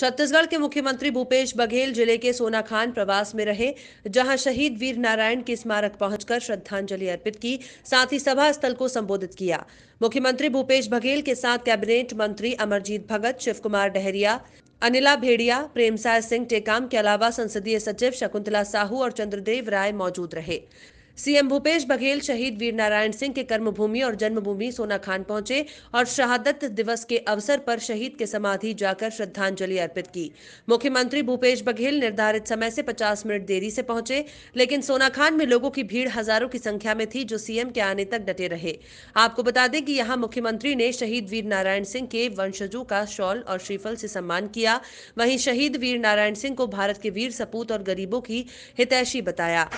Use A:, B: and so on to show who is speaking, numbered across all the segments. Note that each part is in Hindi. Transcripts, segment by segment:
A: छत्तीसगढ़ के मुख्यमंत्री भूपेश बघेल जिले के सोनाखान प्रवास में रहे जहां शहीद वीर नारायण के स्मारक पहुंचकर श्रद्धांजलि अर्पित की साथ ही सभा स्थल को संबोधित किया मुख्यमंत्री भूपेश बघेल के साथ कैबिनेट मंत्री अमरजीत भगत शिव कुमार डहरिया अनिला भेड़िया प्रेमसाय सिंह टेकाम के अलावा संसदीय सचिव शकुंतला साहू और चंद्रदेव राय मौजूद रहे सीएम भूपेश बघेल शहीद वीर नारायण सिंह के कर्मभूमि और जन्मभूमि सोनाखान पहुंचे और शहादत दिवस के अवसर पर शहीद के समाधि जाकर श्रद्धांजलि अर्पित की मुख्यमंत्री भूपेश बघेल निर्धारित समय से 50 मिनट देरी से पहुंचे लेकिन सोनाखान में लोगों की भीड़ हजारों की संख्या में थी जो सीएम के आने तक डटे रहे आपको बता दें कि यहाँ मुख्यमंत्री ने शहीद वीर नारायण सिंह के वंशजों का शॉल और श्रीफल से सम्मान किया वहीं शहीद वीर नारायण सिंह को भारत के वीर सपूत और गरीबों की हितैषी बताया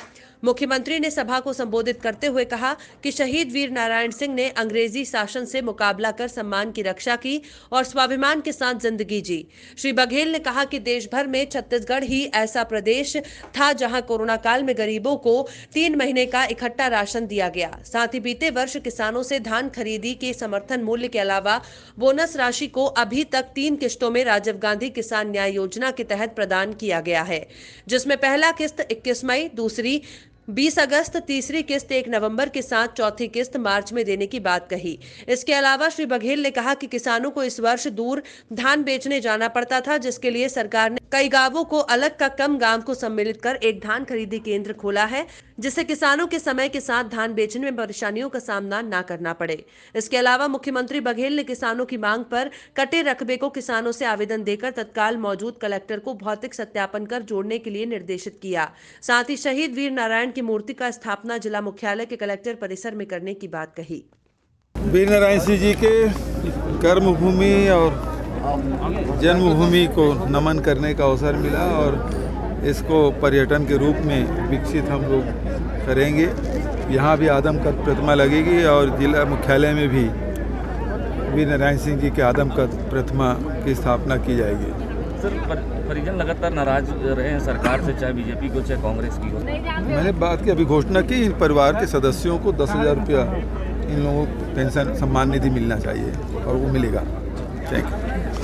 A: मुख्यमंत्री ने सभा को संबोधित करते हुए कहा कि शहीद वीर नारायण सिंह ने अंग्रेजी शासन से मुकाबला कर सम्मान की रक्षा की और स्वाभिमान के साथ जिंदगी जी श्री बघेल ने कहा कि देश भर में छत्तीसगढ़ ही ऐसा प्रदेश था जहां कोरोना काल में गरीबों को तीन महीने का इकट्ठा राशन दिया गया साथ ही बीते वर्ष किसानों से धान खरीदी के समर्थन मूल्य के अलावा बोनस राशि को अभी तक तीन किस्तों में राजीव गांधी किसान न्याय योजना के तहत प्रदान किया गया है जिसमें पहला किस्त 21 मई दूसरी 20 अगस्त तीसरी किस्त एक नवंबर के साथ चौथी किस्त मार्च में देने की बात कही इसके अलावा श्री बघेल ने कहा कि किसानों को इस वर्ष दूर धान बेचने जाना पड़ता था जिसके लिए सरकार ने कई गांवों को अलग का कम गांव को सम्मिलित कर एक धान खरीदी केंद्र खोला है जिससे किसानों के समय के साथ धान बेचने में परेशानियों का सामना न करना पड़े इसके अलावा मुख्यमंत्री बघेल ने किसानों की मांग पर कटे रकबे को किसानों से आवेदन देकर तत्काल मौजूद कलेक्टर को भौतिक सत्यापन कर जोड़ने के लिए निर्देशित किया साथ ही शहीद वीर नारायण की मूर्ति का स्थापना जिला मुख्यालय के कलेक्टर परिसर में करने की बात कही
B: वीर नारायण सिंह जी के भूमि और
A: जन्मभूमि
B: को नमन करने का अवसर मिला और इसको पर्यटन के रूप में विकसित हम लोग करेंगे यहाँ भी आदम कद प्रतिमा लगेगी और जिला मुख्यालय में भी वीर नारायण सिंह जी के आदम कद प्रतिमा की स्थापना की जाएगी सर परिजन लगातार नाराज रहे हैं सरकार से चाहे बीजेपी को चाहे कांग्रेस की हो मैंने बात की अभी घोषणा की इन परिवार के सदस्यों को दस हज़ार रुपया इन लोगों को पेंशन सम्मान निधि मिलना चाहिए और वो मिलेगा Check.